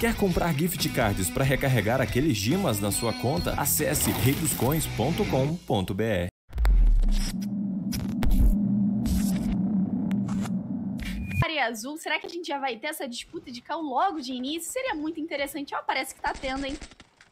Quer comprar gift cards para recarregar aqueles gimas na sua conta? Acesse redoscoins.com.br. Azul, será que a gente já vai ter essa disputa de cal logo de início? Seria muito interessante. Ó, oh, parece que tá tendo, hein?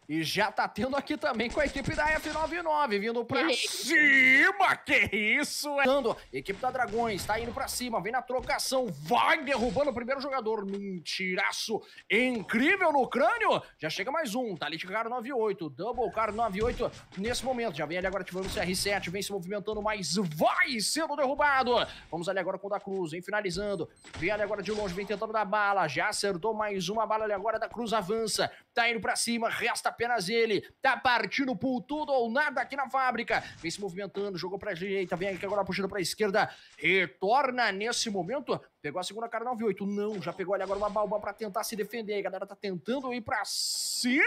E já tá tendo aqui também com a equipe da F99, vindo pra cima, que isso, é? Equipe da Dragões, tá indo pra cima, vem na trocação, vai derrubando o primeiro jogador, num tiraço incrível no crânio, já chega mais um, tá ali 98, double caro 98 nesse momento, já vem ali agora ativando o CR7, vem se movimentando, mas vai sendo derrubado, vamos ali agora com o da Cruz, vem finalizando, vem ali agora de longe, vem tentando dar bala, já acertou mais uma bala ali agora, da Cruz avança, tá indo para cima, resta apenas ele, tá partindo por tudo ou nada aqui na fábrica, vem se movimentando, jogou pra direita, vem aqui agora puxando pra esquerda, retorna nesse momento Pegou a segunda cara, não viu oito. Não, já pegou ali agora uma balba para tentar se defender. A galera tá tentando ir para cima.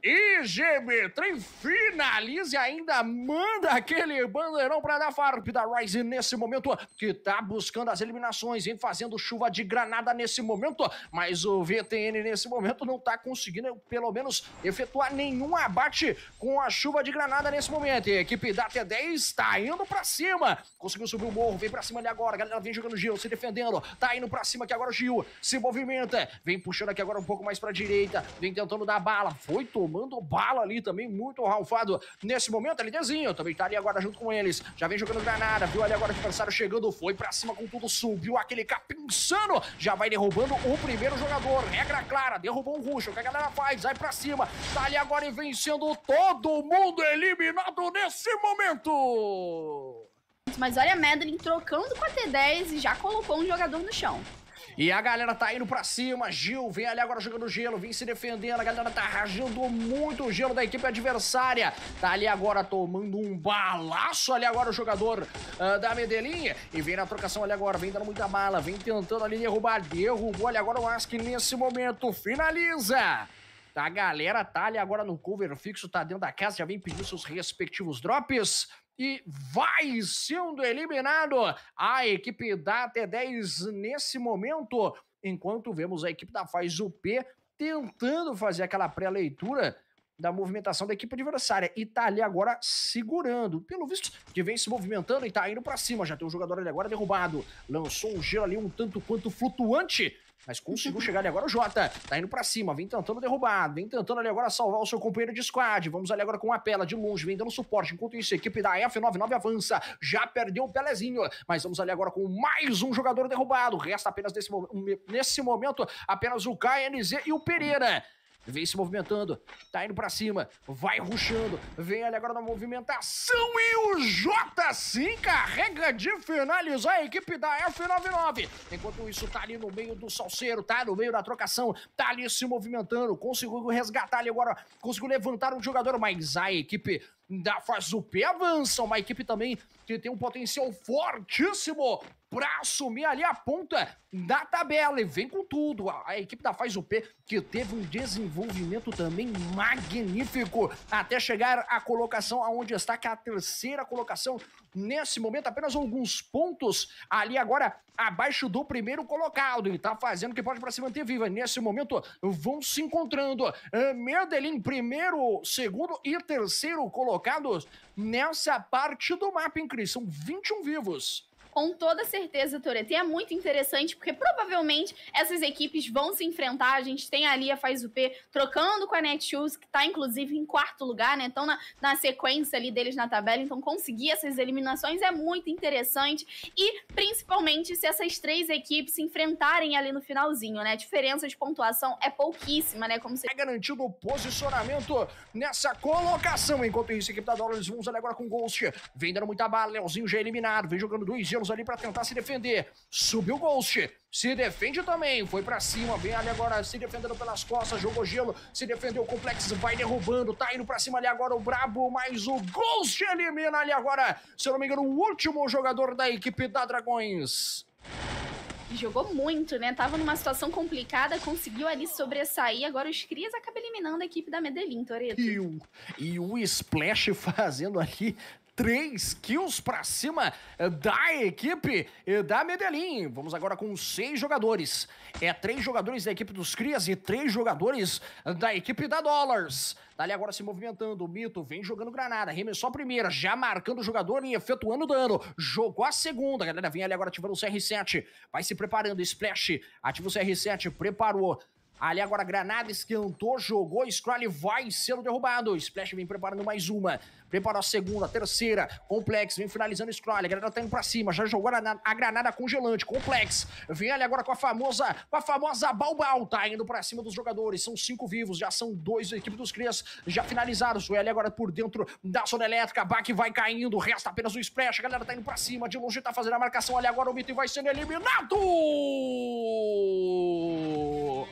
IGB Trem finaliza e ainda manda aquele bandeirão para dar farp da Ryzen nesse momento, que tá buscando as eliminações, hein? Fazendo chuva de granada nesse momento, mas o VTN nesse momento não tá conseguindo, pelo menos, efetuar nenhum abate com a chuva de granada nesse momento. E a equipe da T10 tá indo para cima. Conseguiu subir o morro, vem para cima ali agora. A galera vem jogando Gil, se defendendo. Tá indo pra cima aqui agora o Gil. Se movimenta. Vem puxando aqui agora um pouco mais pra direita. Vem tentando dar bala. Foi tomando bala ali também. Muito ralfado nesse momento. LDzinho também tá ali agora junto com eles. Já vem jogando granada. Viu ali agora o adversário chegando. Foi pra cima com tudo. Subiu aquele capim insano. Já vai derrubando o primeiro jogador. Regra clara. Derrubou o Rush. O que a galera faz? Vai pra cima. Tá ali agora e vencendo todo mundo eliminado nesse momento. Mas olha a Madeline trocando com a T10 e já colocou um jogador no chão. E a galera tá indo pra cima, Gil vem ali agora jogando gelo, vem se defendendo, a galera tá rajando muito gelo da equipe adversária. Tá ali agora tomando um balaço ali agora o jogador uh, da Medellín. E vem na trocação ali agora, vem dando muita mala, vem tentando ali derrubar, derrubou ali agora o Ask nesse momento, finaliza. A galera tá ali agora no cover fixo, tá dentro da casa, já vem pedindo seus respectivos drops e vai sendo eliminado a equipe da T10 nesse momento, enquanto vemos a equipe da Faz UP tentando fazer aquela pré-leitura da movimentação da equipe adversária e tá ali agora segurando, pelo visto que vem se movimentando e tá indo para cima, já tem um jogador ali agora derrubado, lançou um giro ali um tanto quanto flutuante mas conseguiu chegar ali agora o Jota. Tá indo pra cima, vem tentando derrubar, vem tentando ali agora salvar o seu companheiro de squad. Vamos ali agora com a Pela de longe, vem dando suporte. Enquanto isso, a equipe da F99 avança. Já perdeu o Pelezinho, mas vamos ali agora com mais um jogador derrubado. Resta apenas nesse, nesse momento apenas o KNZ e o Pereira vem se movimentando, tá indo para cima, vai ruxando, vem ali agora na movimentação e o Jota se encarrega de finalizar a equipe da F99. Enquanto isso, tá ali no meio do salseiro, tá no meio da trocação, tá ali se movimentando, conseguiu resgatar ali agora, conseguiu levantar um jogador, mas a equipe da Fazup avança, uma equipe também que tem um potencial fortíssimo para assumir ali a ponta da tabela e vem com tudo. A, a equipe da Faz o P, que teve um desenvolvimento também magnífico até chegar à colocação aonde está, que é a terceira colocação nesse momento, apenas alguns pontos ali agora abaixo do primeiro colocado e tá fazendo que pode para se manter viva. Nesse momento vão se encontrando eh, Medellín, primeiro, segundo e terceiro colocados nessa parte do mapa, em Cris. São 21 vivos com toda certeza, Toreto. E é muito interessante, porque provavelmente essas equipes vão se enfrentar. A gente tem ali a Faz o P trocando com a Netshoes, que está inclusive em quarto lugar, né? Então, na, na sequência ali deles na tabela. Então, conseguir essas eliminações é muito interessante. E principalmente se essas três equipes se enfrentarem ali no finalzinho, né? A diferença de pontuação é pouquíssima, né? Como você É garantido o posicionamento nessa colocação. Enquanto isso, a equipe da Dólares vamos agora com o Ghost. Vem dando muita bala, Leozinho já eliminado, vem jogando dois gelos ali para tentar se defender. Subiu o Ghost. Se defende também, foi para cima, vem ali agora se defendendo pelas costas, jogou gelo, se defendeu o complexo, vai derrubando, tá indo para cima ali agora o Brabo, mas o Ghost elimina ali agora, se eu não me engano, o último jogador da equipe da Dragões jogou muito, né? Tava numa situação complicada, conseguiu ali sobressair. Agora os Crias acabam eliminando a equipe da Medellín, Toreto. E o, e o Splash fazendo ali 3 kills para cima eh, da equipe eh, da Medellín. Vamos agora com seis jogadores. É três jogadores da equipe dos Crias e três jogadores eh, da equipe da Dollars. Dali agora se movimentando, o Mito vem jogando granada, remessou a primeira, já marcando o jogador e efetuando dano. Jogou a segunda, a galera vem ali agora ativando o CR7, vai se preparando, Splash, ativa o CR7, preparou, Ali agora Granada esquentou, jogou, Scroll vai sendo derrubado. Splash vem preparando mais uma. Preparou a segunda, a terceira. Complex vem finalizando o Scroll. Granada tá indo pra cima. Já jogou a granada congelante. Complex. Vem ali agora com a famosa, com a famosa Balbal. Tá indo pra cima dos jogadores. São cinco vivos. Já são dois da equipe dos Crias. Já finalizaram. Sueli agora por dentro da zona elétrica. Baque vai caindo. Resta apenas o Splash. A galera tá indo pra cima. De longe tá fazendo a marcação ali agora. O Mito vai sendo eliminado.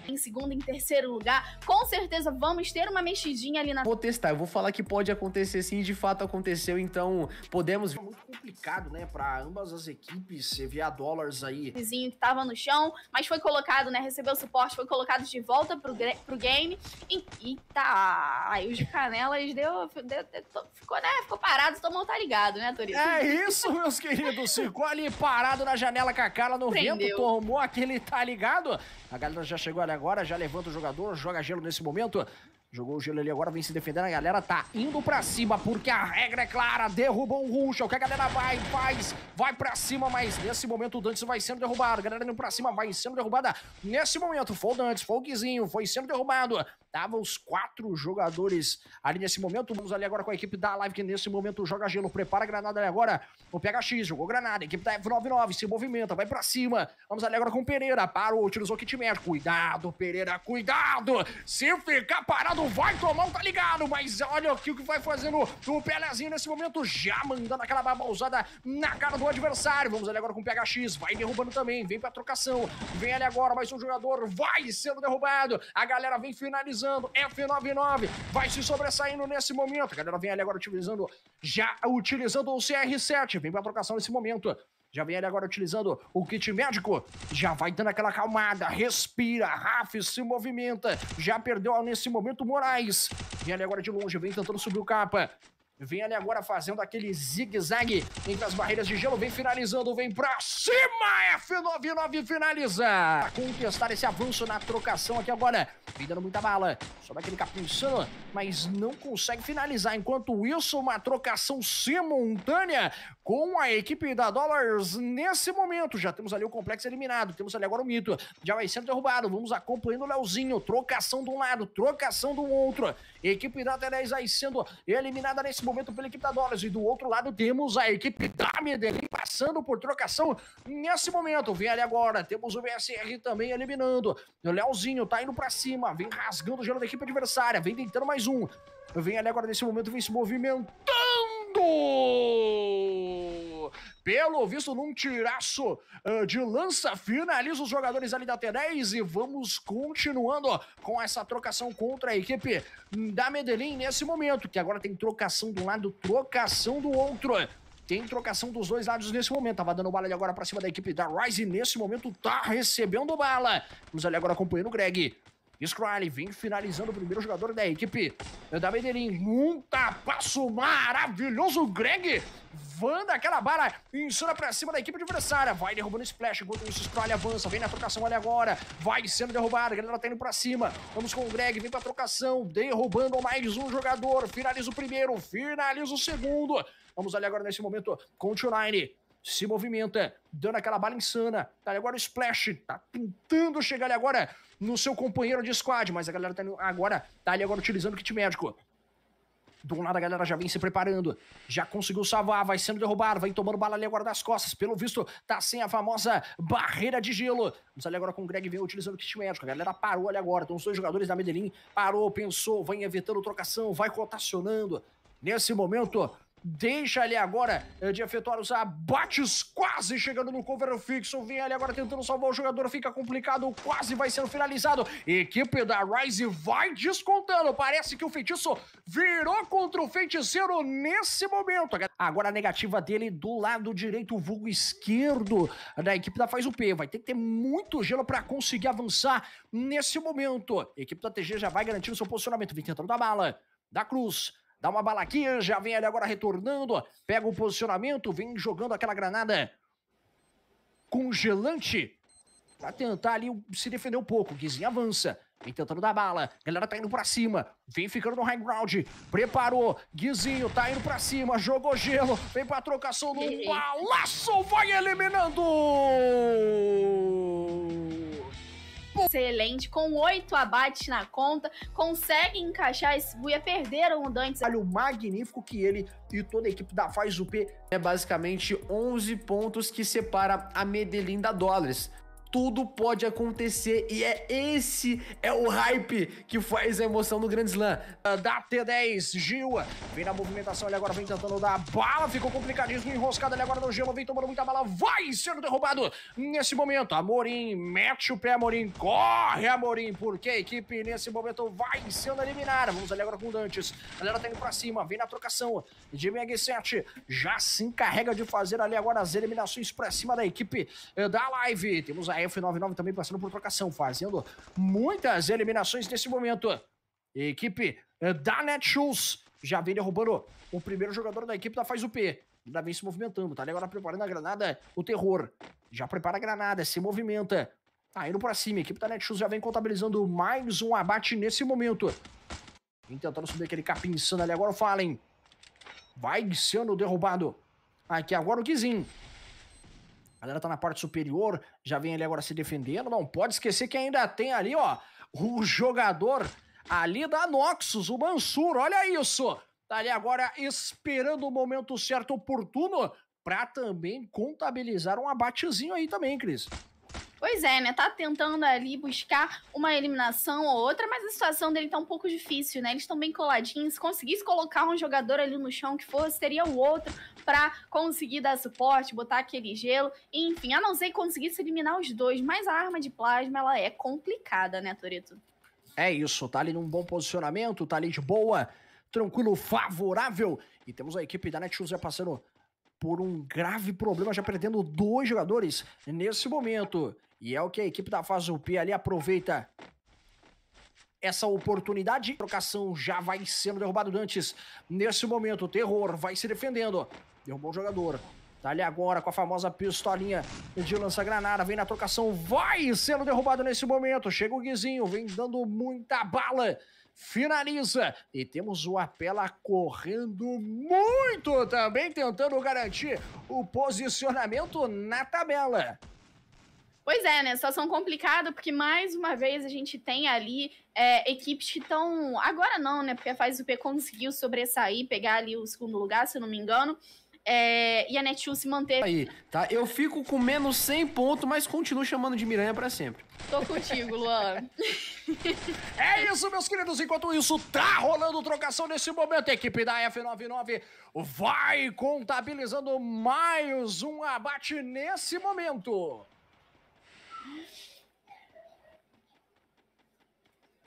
Em segundo segundo, em terceiro lugar. Com certeza vamos ter uma mexidinha ali na. Vou testar, eu vou falar que pode acontecer sim, de fato aconteceu, então podemos. É muito complicado, né, para ambas as equipes, enviar dólares aí. Vizinho que tava no chão, mas foi colocado, né, recebeu suporte, foi colocado de volta pro, pro game. E, eita, aí os de Canelas deu, deu, deu, ficou, né, ficou parado, todo mundo tá ligado, né, Torito? É isso, meus queridos, ficou ali parado na janela com a cara no Prendeu. vento, tomou aquele tá ligado. A galera já chegou ali agora, já levanta o jogador, joga gelo nesse momento. Jogou o gelo ali agora, vem se defendendo. A galera tá indo pra cima, porque a regra é clara. Derrubou um rush. É o que a galera vai, faz, vai pra cima. Mas nesse momento o Dantes vai sendo derrubado. A galera indo pra cima, vai sendo derrubada. Nesse momento foi o Dantes, foi o Guizinho, foi sendo derrubado. Tava os quatro jogadores ali nesse momento. Vamos ali agora com a equipe da Live, que nesse momento joga gelo. Prepara a granada ali agora. O PHX jogou granada. A equipe da F99 se movimenta, vai para cima. Vamos ali agora com o Pereira. Parou, utilizou o kit médico. Cuidado, Pereira, cuidado. Se ficar parado, vai tomar um, tá ligado? Mas olha aqui o que vai fazendo o Pelezinho nesse momento. Já mandando aquela babalzada na cara do adversário. Vamos ali agora com o PHX. Vai derrubando também. Vem pra trocação. Vem ali agora mais um jogador. Vai sendo derrubado. A galera vem finalizando utilizando F99, vai se sobressaindo nesse momento. A galera vem ali agora utilizando, já utilizando o CR7, vem pra trocação nesse momento. Já vem ele agora utilizando o kit médico. Já vai dando aquela calmada. Respira. Raf se movimenta. Já perdeu nesse momento Moraes. Vem ele agora de longe. Vem tentando subir o capa. Vem ali agora fazendo aquele zigue-zague entre as barreiras de gelo. Vem finalizando, vem pra cima! F99 finaliza! Pra contestar esse avanço na trocação aqui agora. Vem dando muita bala. Sobe aquele capinçano, mas não consegue finalizar. Enquanto isso, uma trocação simultânea com a equipe da Dollars nesse momento. Já temos ali o complexo eliminado, temos ali agora o mito. Já vai sendo derrubado. Vamos acompanhando o Leozinho. Trocação de um lado, trocação do outro. Equipe da T10 aí sendo eliminada nesse momento pela equipe da Dollars. E do outro lado temos a equipe da Medellín passando por trocação nesse momento. Vem ali agora. Temos o VSR também eliminando. O Leozinho tá indo para cima. Vem rasgando o gelo da equipe adversária. Vem tentando mais um. Vem ali agora nesse momento, vem se movimentando pelo visto, num tiraço uh, de lança, finaliza os jogadores ali da T10 e vamos continuando com essa trocação contra a equipe da Medellín nesse momento, que agora tem trocação de um lado, trocação do outro. Tem trocação dos dois lados nesse momento. Tava dando bala ali agora pra cima da equipe da Rise. Nesse momento tá recebendo bala. Vamos ali agora acompanhando o Greg. Scryling vem finalizando o primeiro jogador da equipe da Medellín. Um tapaço maravilhoso, Greg. Vanda, aquela bala insana pra cima da equipe adversária. Vai derrubando o splash, enquanto isso Scryling avança. Vem na trocação, ali agora. Vai sendo derrubado, a galera tá indo pra cima. Vamos com o Greg, vem pra trocação. Derrubando mais um jogador. Finaliza o primeiro, finaliza o segundo. Vamos ali agora nesse momento com o Tio se movimenta, dando aquela bala insana. Tá ali agora o Splash, tá tentando chegar ali agora no seu companheiro de squad, mas a galera tá agora, tá ali agora utilizando o kit médico. Do lado a galera já vem se preparando, já conseguiu salvar, vai sendo derrubado, vai tomando bala ali agora das costas, pelo visto tá sem a famosa barreira de gelo. Vamos ali agora com o Greg vem utilizando o kit médico, a galera parou ali agora, então os dois jogadores da Medellín parou, pensou, vai evitando trocação, vai rotacionando. Nesse momento, deixa ali agora é de efetuar os abates, quase chegando no cover fixo, vem ali agora tentando salvar o jogador, fica complicado, quase vai sendo finalizado. Equipe da Rise vai descontando, parece que o feitiço virou contra o feiticeiro nesse momento. Agora a negativa dele do lado direito, o vulgo esquerdo da equipe da Faz o P, vai ter que ter muito gelo para conseguir avançar nesse momento. equipe da TG já vai garantindo seu posicionamento, vem tentando da bala, da cruz, Dá uma balaquinha, já vem ali agora retornando. Pega o posicionamento, vem jogando aquela granada congelante pra tentar ali se defender um pouco. Guizinho avança. Vem tentando dar bala. Galera tá indo pra cima. Vem ficando no high ground. Preparou. Guizinho tá indo pra cima. Jogou gelo. Vem pra trocação do balaço. Vai eliminando! excelente, com oito abates na conta, consegue encaixar esse Buia, perderam o Dantes. Olha o magnífico que ele e toda a equipe da Faz UP. É basicamente 11 pontos que separa a Medellín da Dólares tudo pode acontecer e é esse é o hype que faz a emoção no Grand Slam. Ah, da T10, Gil, vem na movimentação, ele agora vem tentando dar bala, ficou complicadíssimo, enroscado ali agora no Gema, vem tomando muita bala, vai sendo derrubado nesse momento. Amorim mete o pé, Amorim, corre Amorim, porque a equipe nesse momento vai sendo eliminada. Vamos ali agora com o Dantes, a galera tá indo pra cima, vem na trocação, de meg 7 já se encarrega de fazer ali agora as eliminações pra cima da equipe eh, da live. Temos aí F99 também passando por trocação, fazendo muitas eliminações nesse momento. Equipe eh, da Netshoes já vem derrubando o primeiro jogador da equipe da Faz o P. Ainda vem se movimentando, tá ali agora preparando a granada, o terror. Já prepara a granada, se movimenta. Tá indo pra cima, a equipe da Netshoes já vem contabilizando mais um abate nesse momento. Vem tentando subir aquele capim insano ali agora o Fallen. Vai sendo derrubado. Aqui agora o Guizinho. A galera tá na parte superior, já vem ali agora se defendendo. Não pode esquecer que ainda tem ali, ó, o jogador ali da Noxus, o Mansur. Olha isso! Tá ali agora esperando o momento certo, oportuno, para também contabilizar um abatezinho aí também, Cris. Pois é, né? Tá tentando ali buscar uma eliminação ou outra, mas a situação dele tá um pouco difícil, né? Eles estão bem coladinhos. Se conseguisse colocar um jogador ali no chão que fosse, teria o outro para conseguir dar suporte, botar aquele gelo. Enfim, a não ser que conseguisse eliminar os dois, mas a arma de plasma, ela é complicada, né, Toreto? É isso, tá ali num bom posicionamento, tá ali de boa, tranquilo, favorável. E temos a equipe da Netshoes já né, passando por um grave problema, já perdendo dois jogadores nesse momento. E é o que a equipe da UP ali aproveita essa oportunidade. trocação já vai sendo derrubado Dantes. Nesse momento, o Terror vai se defendendo. Derrubou é o jogador. Tá ali agora com a famosa pistolinha de lança-granada. Vem na trocação, vai sendo derrubado nesse momento. Chega o Guizinho, vem dando muita bala. Finaliza. E temos o Apela correndo muito também, tentando garantir o posicionamento na tabela. Pois é, né? Situação complicada, porque mais uma vez a gente tem ali é, equipes que estão. Agora não, né? Porque a Faz UP conseguiu sobressair, pegar ali o segundo lugar, se eu não me engano. É, e a Netshoes se manteve. Aí, tá? Eu fico com menos 100 pontos, mas continuo chamando de Miranha para sempre. Tô contigo, Luan. é isso, meus queridos. Enquanto isso, tá rolando trocação nesse momento. A equipe da F99 vai contabilizando mais um abate nesse momento.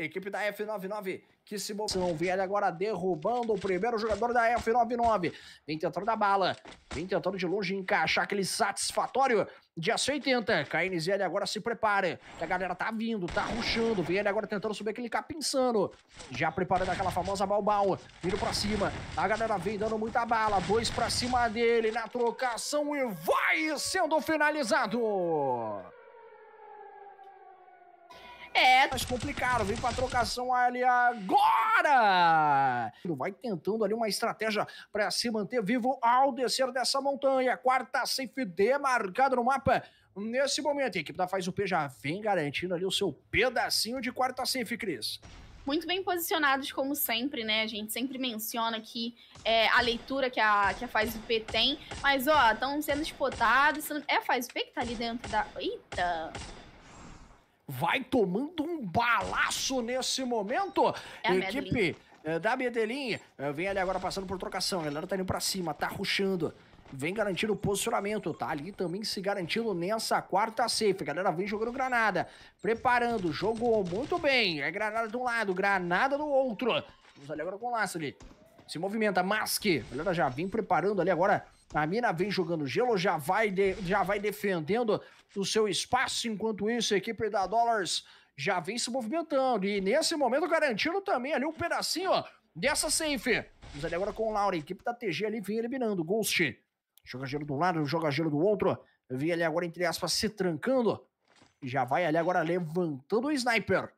Equipe da F99 que se não vier agora derrubando o primeiro jogador da F99. Vem tentando da bala, vem tentando de longe encaixar aquele satisfatório de 80 KNZL agora se prepara. A galera tá vindo, tá ruxando. Vem ele agora tentando subir aquele capim sano. Já preparando aquela famosa balbal. Vindo pra cima. A galera vem dando muita bala. Dois pra cima dele na trocação e vai sendo finalizado. É, mas complicaram. Vem pra trocação ali agora! Vai tentando ali uma estratégia para se manter vivo ao descer dessa montanha. Quarta safe D marcada no mapa. Nesse momento, a equipe da Faz o P já vem garantindo ali o seu pedacinho de quarta safe, Cris muito bem posicionados, como sempre, né? A gente sempre menciona aqui é, a leitura que a, que a Faz UP tem. Mas, ó, estão sendo espotados. É a Faz UP que tá ali dentro da. Eita! vai tomando um balaço nesse momento. É Equipe Medellín. Eh, da Medellín eh, vem ali agora passando por trocação. A galera tá indo pra cima, tá ruxando vem garantindo o posicionamento, tá ali também se garantindo nessa quarta safe. A galera vem jogando granada, preparando, jogou muito bem. É granada de um lado, granada do outro. Vamos ali agora com o laço ali. Se movimenta, Mask. A galera já vem preparando ali agora a mina vem jogando gelo, já vai, de, já vai defendendo o seu espaço. Enquanto isso, a equipe da Dollars já vem se movimentando. E nesse momento, garantindo também ali um pedacinho ó, dessa safe. Vamos ali agora com o Laura. A equipe da TG ali vem eliminando. Ghost joga gelo de um lado, joga gelo do outro. Vem ali agora, entre aspas, se trancando. E já vai ali agora levantando o sniper.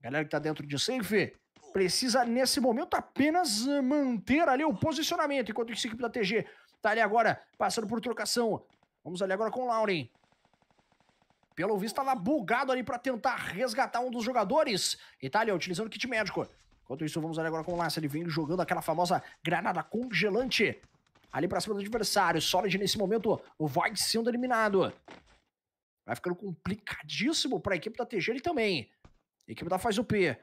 Galera que tá dentro de safe precisa nesse momento apenas manter ali o posicionamento, enquanto que a equipe da TG Tá ali agora, passando por trocação. Vamos ali agora com o Lauren. Pelo visto, tava bugado ali para tentar resgatar um dos jogadores. Itália utilizando kit médico. Enquanto isso, vamos ali agora com o Lassa. Ele vem jogando aquela famosa granada congelante ali para cima do adversário. Solid nesse momento vai sendo eliminado. Vai ficando complicadíssimo para a equipe da TG ele também. equipe da Faz o P.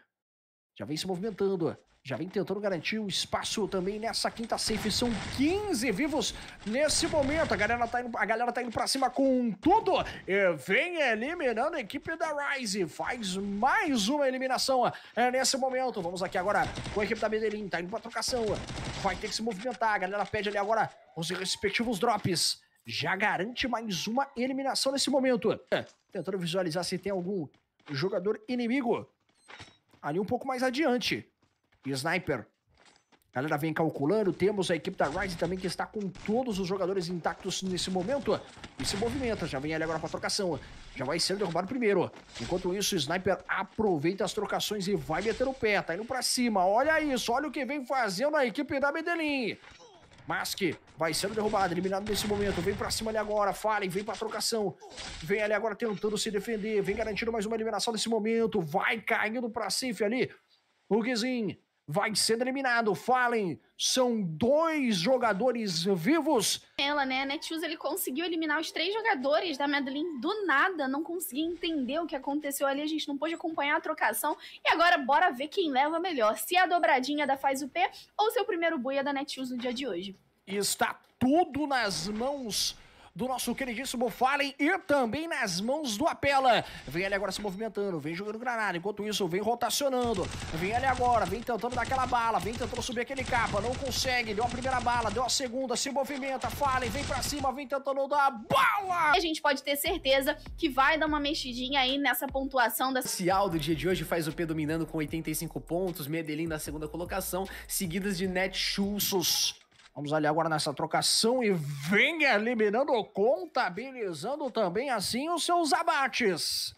Já vem se movimentando já vem tentando garantir o espaço também nessa quinta safe. São 15 vivos nesse momento. A galera tá indo, a galera tá indo pra cima com tudo. E vem eliminando a equipe da Rise. Faz mais uma eliminação é, nesse momento. Vamos aqui agora com a equipe da Medellín. Tá indo pra trocação. Vai ter que se movimentar. A galera pede ali agora os respectivos drops. Já garante mais uma eliminação nesse momento. É, tentando visualizar se tem algum jogador inimigo ali um pouco mais adiante. Sniper. Galera vem calculando, temos a equipe da Rise também que está com todos os jogadores intactos nesse momento. E se movimenta, já vem ali agora para a trocação. Já vai ser derrubado primeiro. Enquanto isso, o Sniper aproveita as trocações e vai meter o pé. Tá indo para cima, olha isso, olha o que vem fazendo a equipe da Medellín. Mask vai sendo derrubado, eliminado nesse momento. Vem pra cima ali agora, Fallen vem pra trocação. Vem ali agora tentando se defender, vem garantindo mais uma eliminação nesse momento. Vai caindo pra safe ali. O Guizin vai ser eliminado. Fallen, são dois jogadores vivos. Ela, né? A Netshoes, ele conseguiu eliminar os três jogadores da Madeline do nada. Não consegui entender o que aconteceu ali. A gente não pôde acompanhar a trocação. E agora, bora ver quem leva melhor. Se a dobradinha da Faz o P ou seu é primeiro buia da Netshoes no dia de hoje. Está tudo nas mãos do nosso queridíssimo Fallen e também nas mãos do Apela. Vem ali agora se movimentando, vem jogando granada. Enquanto isso, vem rotacionando. Vem ali agora, vem tentando dar aquela bala, vem tentando subir aquele capa. Não consegue, deu a primeira bala, deu a segunda, se movimenta. Fallen vem pra cima, vem tentando dar a bala. A gente pode ter certeza que vai dar uma mexidinha aí nessa pontuação da... O do dia de hoje faz o P dominando com 85 pontos, Medellín na segunda colocação, seguidas de Netshoes Vamos ali agora nessa trocação e venha eliminando, contabilizando também assim os seus abates.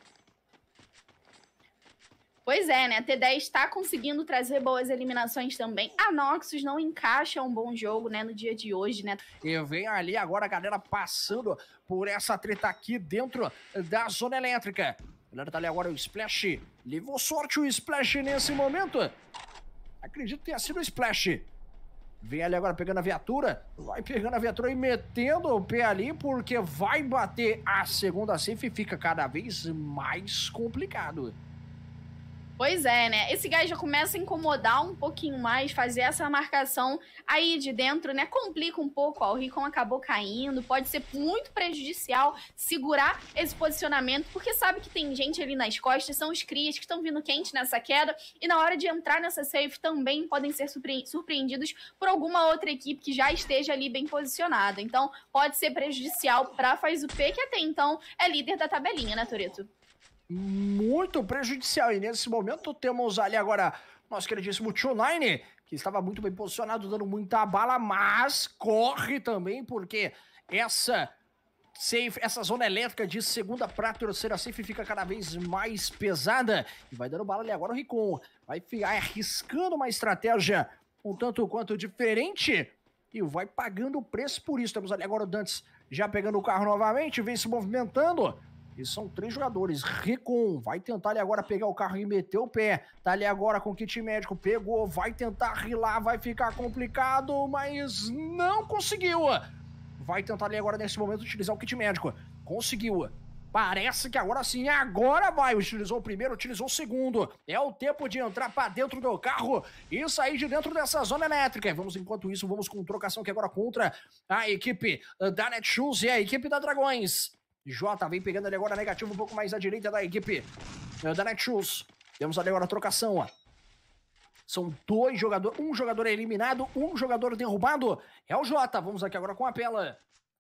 Pois é, né? A T10 está conseguindo trazer boas eliminações também. A Noxus não encaixa um bom jogo, né, no dia de hoje, né? E vem ali agora a galera passando por essa treta aqui dentro da zona elétrica. A galera tá ali agora o Splash. Levou sorte o Splash nesse momento. Acredito que tenha sido o Splash. Vem ali agora pegando a viatura, vai pegando a viatura e metendo o pé ali, porque vai bater a segunda safe e fica cada vez mais complicado. Pois é, né? Esse gás já começa a incomodar um pouquinho mais, fazer essa marcação aí de dentro, né? Complica um pouco, ó, o Ricon acabou caindo, pode ser muito prejudicial segurar esse posicionamento, porque sabe que tem gente ali nas costas, são os crias que estão vindo quente nessa queda, e na hora de entrar nessa safe também podem ser surpreendidos por alguma outra equipe que já esteja ali bem posicionada. Então, pode ser prejudicial para a Faz o P, que até então é líder da tabelinha, né, Toreto? muito prejudicial. E nesse momento temos ali agora nosso queridíssimo tio que estava muito bem posicionado, dando muita bala, mas corre também, porque essa safe, essa zona elétrica de segunda pra terceira safe fica cada vez mais pesada. E vai dando bala ali agora o Ricon. Vai arriscando uma estratégia um tanto quanto diferente e vai pagando o preço por isso. Temos ali agora o Dantes já pegando o carro novamente, vem se movimentando. E são três jogadores. Recon vai tentar ali agora pegar o carro e meter o pé. Tá ali agora com o kit médico. Pegou, vai tentar rilar, vai ficar complicado, mas não conseguiu. Vai tentar ali agora nesse momento utilizar o kit médico. Conseguiu. Parece que agora sim, agora vai. Utilizou o primeiro, utilizou o segundo. É o tempo de entrar para dentro do carro e sair de dentro dessa zona elétrica. Vamos, enquanto isso, vamos com trocação que agora contra a equipe ah, da Netshoes e a equipe da Dragões. Jota vem pegando ali agora negativo um pouco mais à direita da equipe eh, da Netshoes. Temos ali agora a trocação, ó. São dois jogadores, um jogador é eliminado, um jogador derrubado. É o Jota, vamos aqui agora com a Pela.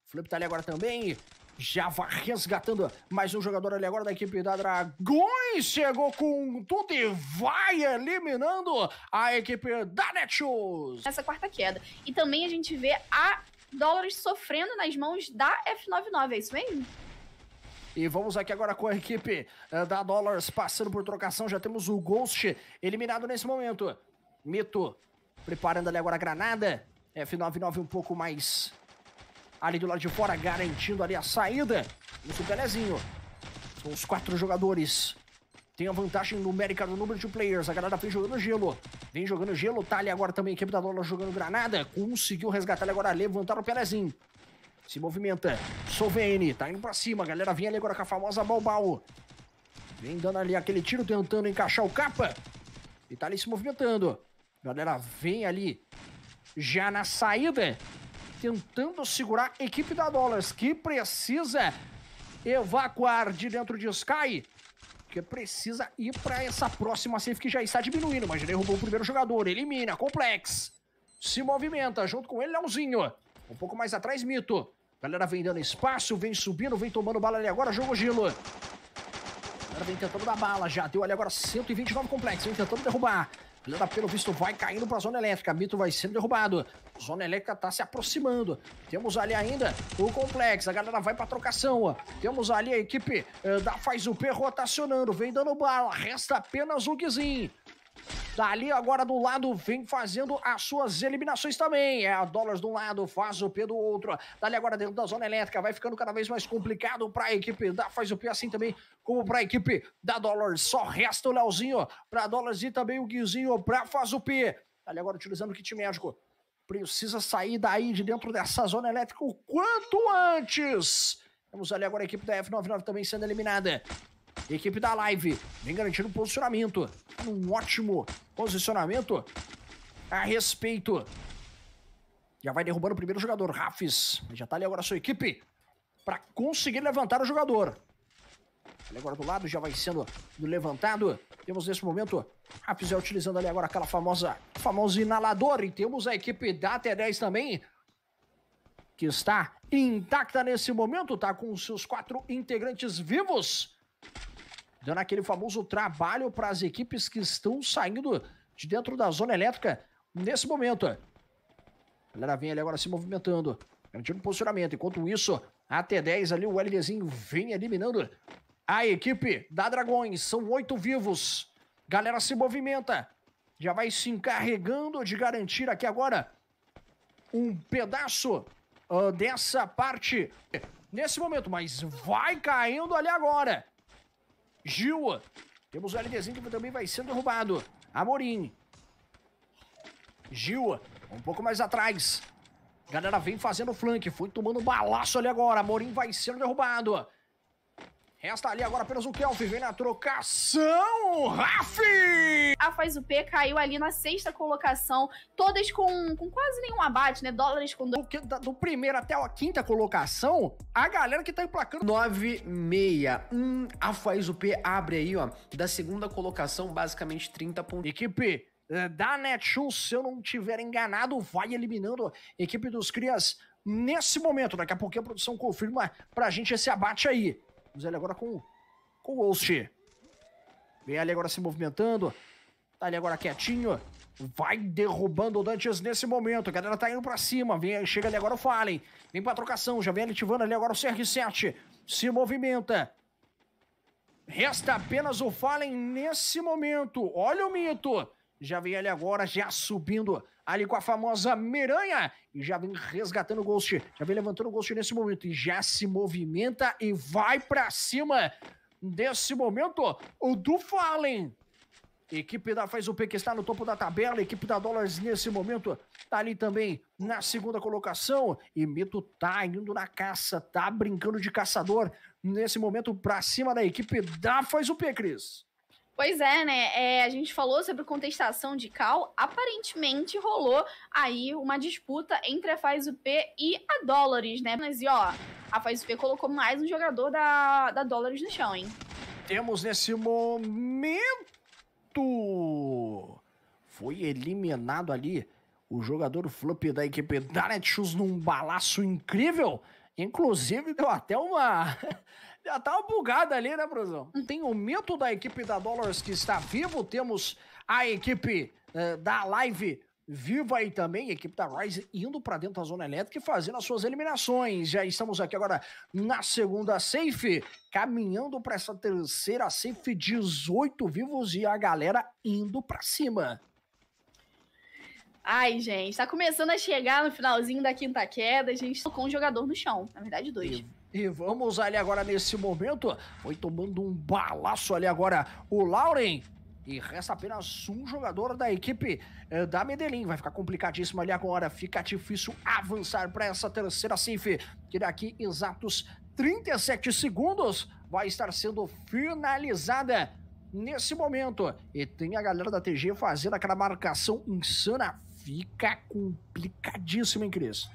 Flip tá ali agora também. Já vai resgatando mais um jogador ali agora da equipe da Dragões. Chegou com tudo e vai eliminando a equipe da Netshoes. Essa quarta queda. E também a gente vê a dólares sofrendo nas mãos da F99, é isso mesmo? E vamos aqui agora com a equipe eh, da Dollars passando por trocação. Já temos o Ghost eliminado nesse momento. Mito preparando ali agora a granada. F99 um pouco mais ali do lado de fora, garantindo ali a saída. Isso o Pelezinho. São os quatro jogadores. Tem a vantagem numérica no número de players. A galera vem jogando gelo. Vem jogando gelo. Tá ali agora também a equipe da Dollars jogando granada. Conseguiu resgatar ali agora. Levantar o Pelezinho. Se movimenta. Sovene. Tá indo pra cima. galera vem ali agora com a famosa Balbao. Vem dando ali aquele tiro, tentando encaixar o capa. E tá ali se movimentando. galera vem ali. Já na saída. Tentando segurar a equipe da Dollars. Que precisa evacuar de dentro de Sky. Que precisa ir para essa próxima safe que já está diminuindo. Mas já derrubou o primeiro jogador. Elimina. Complex. Se movimenta junto com ele, Leãozinho. Um pouco mais atrás, Mito. Galera vem dando espaço, vem subindo, vem tomando bala ali agora. Jogo Gilo. Galera vem tentando dar bala já. Deu ali agora 129 complexo. Vem tentando derrubar. Galera, pelo visto, vai caindo pra zona elétrica. Mito vai sendo derrubado. Zona elétrica tá se aproximando. Temos ali ainda o complexo. A galera vai pra trocação. Temos ali a equipe eh, da Faz o P rotacionando. Vem dando bala. Resta apenas o Guizinho. Dali agora do lado vem fazendo as suas eliminações também. É a Dollars de um lado, faz o P do outro. Dali agora dentro da zona elétrica vai ficando cada vez mais complicado para a equipe da faz o P assim também como para a equipe da Dollars. Só resta o Leozinho para Dollars e também o Guizinho para faz o P. Dali agora utilizando o kit médico. Precisa sair daí de dentro dessa zona elétrica o quanto antes. Temos ali agora a equipe da F99 também sendo eliminada. Equipe da Live vem garantindo posicionamento. Um ótimo posicionamento a respeito. Já vai derrubando o primeiro jogador, Rafis. Já tá ali agora a sua equipe para conseguir levantar o jogador. Ali agora do lado já vai sendo levantado. Temos nesse momento Rafis é utilizando ali agora aquela famosa famoso inalador. E temos a equipe da T10 também que está intacta nesse momento, tá com seus quatro integrantes vivos. Dando aquele famoso trabalho para as equipes que estão saindo de dentro da zona elétrica nesse momento. A galera vem ali agora se movimentando, garantindo posicionamento. Enquanto isso, até 10 ali, o LDzinho vem eliminando a equipe da Dragões. São oito vivos. Galera se movimenta. Já vai se encarregando de garantir aqui agora um pedaço uh, dessa parte nesse momento, mas vai caindo ali agora. Gil. Temos o LDzinho que também vai sendo derrubado. Amorim. Gil. Um pouco mais atrás. Galera vem fazendo flank. Foi tomando balaço ali agora. Amorim vai sendo derrubado. Resta ali agora apenas o Kelvin, vem na trocação, Rafi! A Faz o P caiu ali na sexta colocação, todas com, com quase nenhum abate, né? Dólares com... Do, do primeiro até a quinta colocação, a galera que tá emplacando... 9,6. Hum, a Faz o P abre aí, ó, da segunda colocação, basicamente 30 pontos. Equipe, eh, da Netshoes, se eu não tiver enganado, vai eliminando a equipe dos Crias nesse momento. Daqui a pouquinho a produção confirma pra gente esse abate aí. Vamos ele agora com, com o Olst. Vem ali agora se movimentando. Tá ali agora quietinho. Vai derrubando o Dantes nesse momento. A galera tá indo pra cima. Vem, chega ali agora o Fallen. Vem pra trocação. Já vem ativando ali agora o CR7. Se movimenta. Resta apenas o Fallen nesse momento. Olha o mito. Já vem ali agora, já subindo ali com a famosa Miranha, e já vem resgatando o Ghost, já vem levantando o Ghost nesse momento, e já se movimenta e vai para cima. Nesse momento, o do Fallen. Equipe da Faz o P que está no topo da tabela, equipe da Dollars nesse momento tá ali também na segunda colocação e Mito tá indo na caça, tá brincando de caçador nesse momento para cima da equipe da Faz o P, Cris. Pois é, né? É, a gente falou sobre contestação de cal. Aparentemente rolou aí uma disputa entre a Faz UP e a Dólares, né? Mas e ó, a Faz UP colocou mais um jogador da, da Dólares no chão, hein? Temos nesse momento. Foi eliminado ali o jogador flop da equipe Danetius num balaço incrível. Inclusive deu até uma. Já tá uma bugada ali, né, Brusão? Tem o mito da equipe da Dollars que está vivo, temos a equipe uh, da Live viva aí também, a equipe da Rise indo para dentro da Zona Elétrica e fazendo as suas eliminações. Já estamos aqui agora na segunda safe, caminhando para essa terceira safe, 18 vivos e a galera indo para cima. Ai, gente, tá começando a chegar no finalzinho da quinta queda, a gente tocou um jogador no chão, na verdade dois. E e vamos ali agora nesse momento. Foi tomando um balaço ali agora o Lauren. E resta apenas um jogador da equipe eh, da Medellín. Vai ficar complicadíssimo ali agora. Fica difícil avançar para essa terceira SIF. Que daqui exatos 37 segundos vai estar sendo finalizada nesse momento. E tem a galera da TG fazendo aquela marcação insana. Fica complicadíssimo, hein, Cris?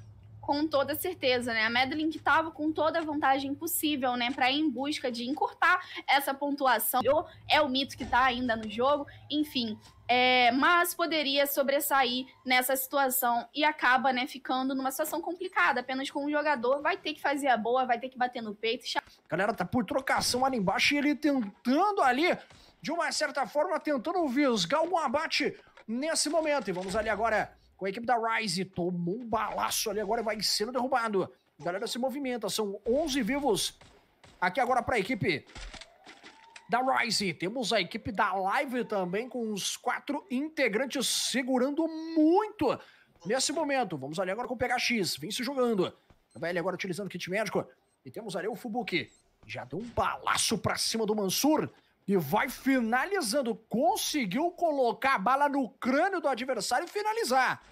com toda certeza, né? A Madeline que estava com toda a vantagem possível, né, para ir em busca de encurtar essa pontuação. É o mito que está ainda no jogo, enfim. É, mas poderia sobressair nessa situação e acaba né, ficando numa situação complicada, apenas com um jogador, vai ter que fazer a boa, vai ter que bater no peito. Galera, tá por trocação ali embaixo e ele tentando ali, de uma certa forma, tentando visgar um abate nesse momento. E vamos ali agora com a equipe da Rise. Tomou um balaço ali, agora vai sendo derrubado. A galera se movimenta, são 11 vivos. Aqui agora para a equipe da Rise. Temos a equipe da Live também, com os quatro integrantes segurando muito nesse momento. Vamos ali agora com o PHX, vem se jogando. Vai ali agora utilizando o kit médico. E temos ali o Fubuki. Já deu um balaço para cima do Mansur e vai finalizando. Conseguiu colocar a bala no crânio do adversário e finalizar.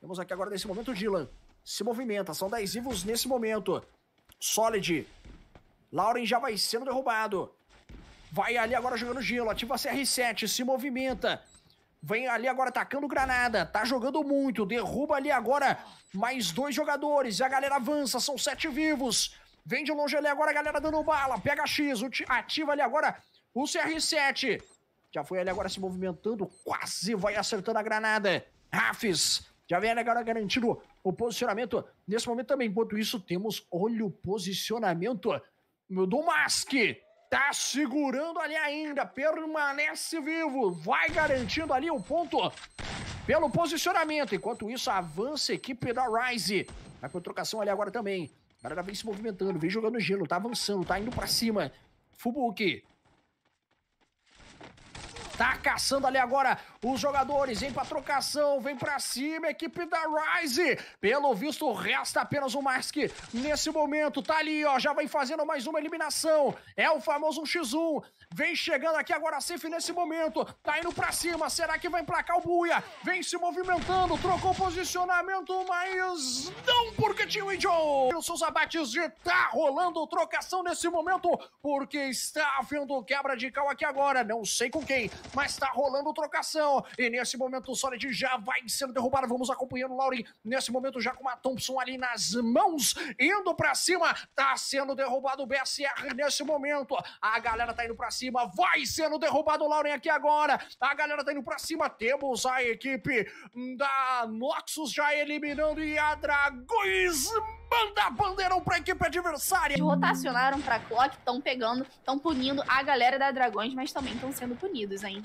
Temos aqui agora nesse momento o Dylan. Se movimenta, são 10 vivos nesse momento. Solid. Lauren já vai sendo derrubado. Vai ali agora jogando gelo, ativa a CR7, se movimenta. Vem ali agora atacando Granada, tá jogando muito, derruba ali agora mais dois jogadores. E a galera avança, são sete vivos. Vem de longe ali agora, galera dando bala. Pega X, ativa ali agora o CR7. Já foi ali agora se movimentando, quase vai acertando a granada. Rafis já vem ali agora garantindo o posicionamento. Nesse momento também, enquanto isso, temos, olha o posicionamento do Mask. Tá segurando ali ainda, permanece vivo, vai garantindo ali o ponto pelo posicionamento. Enquanto isso, avança a equipe da Rise. Vai trocação ali agora também. A galera tá vem se movimentando, vem jogando gelo, tá avançando, tá indo pra cima. Fubuki. Tá caçando ali agora os jogadores em pra trocação, vem pra cima, equipe da Rise. Pelo visto, resta apenas o Mask Nesse momento, tá ali, ó, já vem fazendo mais uma eliminação. É o famoso 1x1. Vem chegando aqui agora, safe nesse momento. Tá indo pra cima, será que vai emplacar o Buia? Vem se movimentando, trocou posicionamento, mas não porque tinha o John. Os seus abates de tá rolando trocação nesse momento, porque está havendo quebra de cal aqui agora. Não sei com quem, mas tá rolando trocação. E nesse momento o Solid já vai sendo derrubado. Vamos acompanhando o Lauren. Nesse momento já com a Thompson ali nas mãos, indo para cima. Tá sendo derrubado o BSR nesse momento. A galera tá indo para cima. Vai sendo derrubado o Lauren aqui agora. A galera tá indo para cima. Temos a equipe da Noxus já eliminando e a Dragões manda bandeirão pra equipe adversária. Rotacionaram pra Clock, estão pegando, estão punindo a galera da Dragões, mas também estão sendo punidos, hein?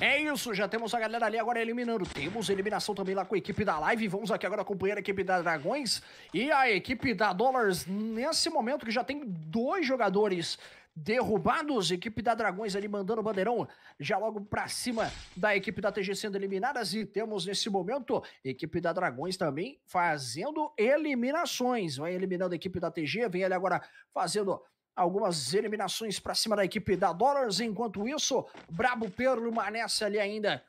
É isso, já temos a galera ali agora eliminando. Temos eliminação também lá com a equipe da Live. Vamos aqui agora acompanhar a equipe da Dragões e a equipe da Dollars nesse momento que já tem dois jogadores derrubados. Equipe da Dragões ali mandando o bandeirão já logo para cima da equipe da TG sendo eliminadas. E temos nesse momento equipe da Dragões também fazendo eliminações. Vai eliminando a equipe da TG, vem ali agora fazendo algumas eliminações para cima da equipe da Dollars. Enquanto isso, Brabo permanece ali ainda.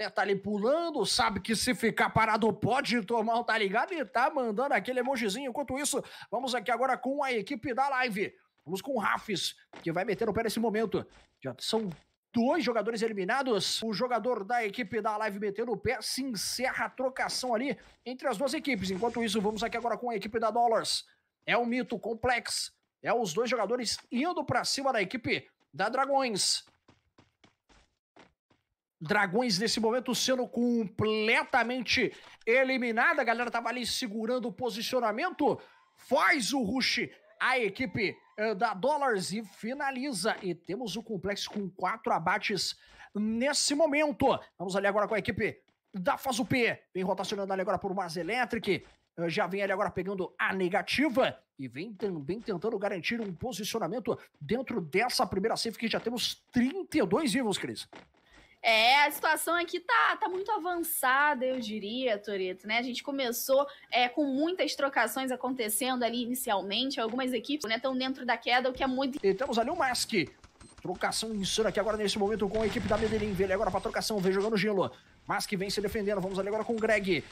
É, tá ali pulando, sabe que se ficar parado pode tomar, tá ligado? E tá mandando aquele emojizinho. Enquanto isso, vamos aqui agora com a equipe da live. Vamos com o Rafis, que vai meter o pé nesse momento. Já são dois jogadores eliminados. O jogador da equipe da Live metendo o pé se encerra a trocação ali entre as duas equipes. Enquanto isso, vamos aqui agora com a equipe da Dollars. É um mito complexo. É os dois jogadores indo para cima da equipe da Dragões. Dragões nesse momento sendo completamente eliminada. A galera tava ali segurando o posicionamento. Faz o rush a equipe eh, da Dollars e finaliza. E temos o complexo com quatro abates nesse momento. Vamos ali agora com a equipe da Fazup. Vem rotacionando ali agora por Mars Electric já vem ele agora pegando a negativa e vem também tentando garantir um posicionamento dentro dessa primeira safe que já temos 32 vivos, Cris. É, a situação aqui tá, tá muito avançada, eu diria, Toreto, né? A gente começou é, com muitas trocações acontecendo ali inicialmente, algumas equipes estão né, dentro da queda, o que é muito... E temos ali o Mask, Trocação insana aqui agora nesse momento com a equipe da Medellín. Vê ele agora pra trocação, vem jogando gelo. Mask vem se defendendo. Vamos ali agora com o Greg.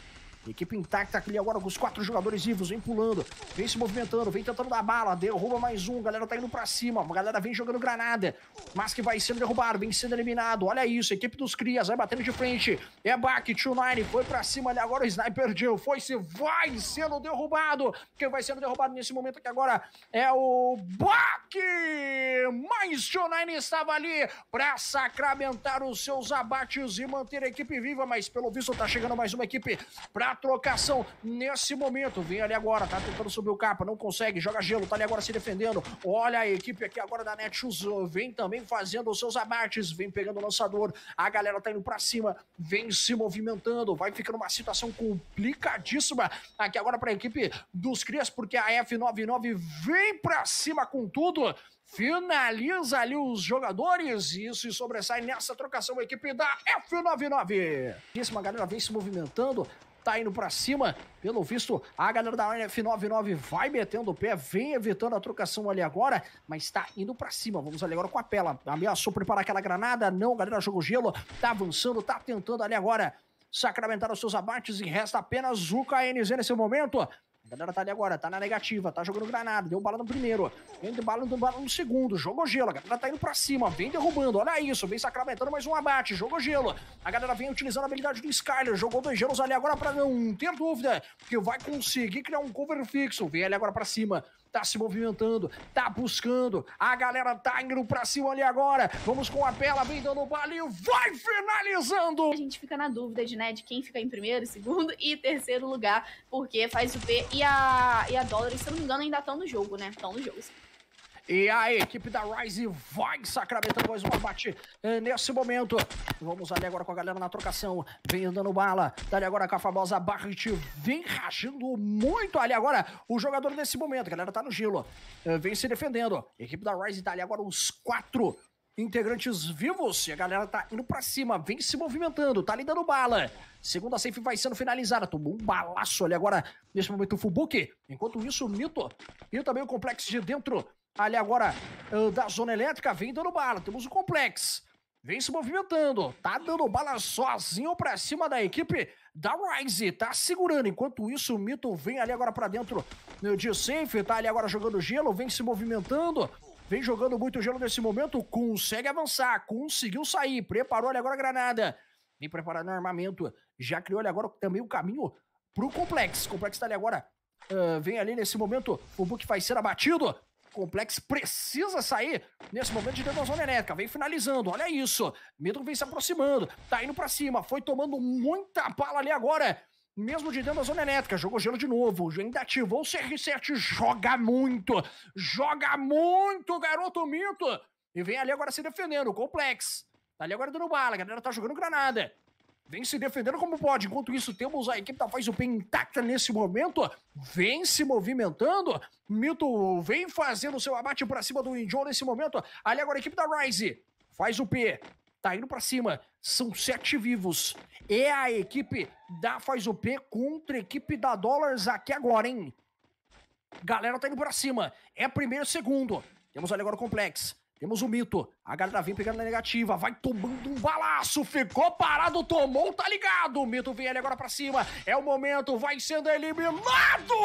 Equipe intacta aqui agora com os quatro jogadores vivos. Vem pulando, vem se movimentando, vem tentando dar bala. Derruba mais um. Galera tá indo pra cima. A galera vem jogando granada. Mas que vai sendo derrubado, vem sendo eliminado. Olha isso, equipe dos Crias vai batendo de frente. É back, 2-9. Foi pra cima ali agora. O Sniper Jill foi se vai sendo derrubado. Quem vai sendo derrubado nesse momento aqui agora é o Back. Mas 2-9 estava ali pra sacramentar os seus abates e manter a equipe viva. Mas pelo visto tá chegando mais uma equipe pra trocação nesse momento. Vem ali agora, tá tentando subir o capa, não consegue, joga gelo, tá ali agora se defendendo. Olha a equipe aqui agora da Netshoes, vem também fazendo os seus abates, vem pegando o lançador. A galera tá indo para cima, vem se movimentando, vai ficando uma situação complicadíssima aqui agora para a equipe dos Crias, porque a F99 vem para cima com tudo finaliza ali os jogadores e isso sobressai nessa trocação a equipe da F99. Isso, a galera vem se movimentando, tá indo para cima. Pelo visto, a galera da F99 vai metendo o pé, vem evitando a trocação ali agora, mas tá indo para cima. Vamos ali agora com a Pela. Ameaçou preparar aquela granada. Não, galera jogou gelo. Tá avançando, tá tentando ali agora sacramentar os seus abates e resta apenas o KNZ nesse momento. A galera tá ali agora, tá na negativa, tá jogando granada, deu bala no primeiro, vem de bala, deu bala no segundo, jogou gelo, a galera tá indo pra cima, vem derrubando, olha isso, vem sacramentando mais um abate, jogou gelo, a galera vem utilizando a habilidade do Skyler, jogou dois gelos ali agora pra não ter dúvida, que vai conseguir criar um cover fixo, vem ali agora pra cima, tá se movimentando, tá buscando. A galera tá indo pra cima ali agora. Vamos com a Bela, vem dando o balinho, vai finalizando! A gente fica na dúvida de, né, de quem fica em primeiro, segundo e terceiro lugar, porque faz o P e a, e a Dólar, se eu não me engano, ainda estão no jogo, né? Estão no jogo, sim. E a equipe da Rise vai sacramentando mais uma abate eh, nesse momento. Vamos ali agora com a galera na trocação. Vem dando bala. Dali agora com a famosa Barret. Vem rachando muito ali agora o jogador nesse momento. A galera tá no gelo. Eh, vem se defendendo. A equipe da Rise tá ali agora os quatro integrantes vivos e a galera tá indo para cima, vem se movimentando, tá ali dando bala. Segunda safe vai sendo finalizada, tomou um balaço ali agora, nesse momento o Fubuki. Enquanto isso, o Mito e também o Complexo de dentro ali agora uh, da zona elétrica, vem dando bala. Temos o Complex. Vem se movimentando, tá dando bala sozinho pra cima da equipe da Rise, tá segurando. Enquanto isso, o Mito vem ali agora pra dentro né, de safe, tá ali agora jogando gelo, vem se movimentando, vem jogando muito gelo nesse momento, consegue avançar, conseguiu sair, preparou ali agora a granada, vem preparando o armamento, já criou ali agora também o caminho pro Complex. O Complexo tá ali agora Uh, vem ali nesse momento, o Book vai ser abatido. Complex precisa sair nesse momento de zona elétrica. Vem finalizando, olha isso. Midro vem se aproximando, tá indo para cima, foi tomando muita bala ali agora. Mesmo de dentro da zona elétrica, jogou gelo de novo, ainda ativou o CR7, joga muito, joga muito, garoto Mito. E vem ali agora se defendendo, o Complex. Tá ali agora dando bala, a galera tá jogando granada. Vem se defendendo como pode. Enquanto isso, temos a equipe da Faz o p intacta nesse momento. Vem se movimentando. Mito vem fazendo seu abate para cima do Injon nesse momento. Ali agora a equipe da Rise. Faz o P. Tá indo para cima. São sete vivos. É a equipe da Faz o P contra a equipe da Dollars aqui agora, hein? Galera tá indo para cima. É primeiro, segundo. Temos ali agora o Complex. Temos o um mito. A galera tá vem pegando na negativa, vai tomando um balaço, ficou parado, tomou, tá ligado. O mito vem ele agora pra cima. É o momento, vai sendo eliminado!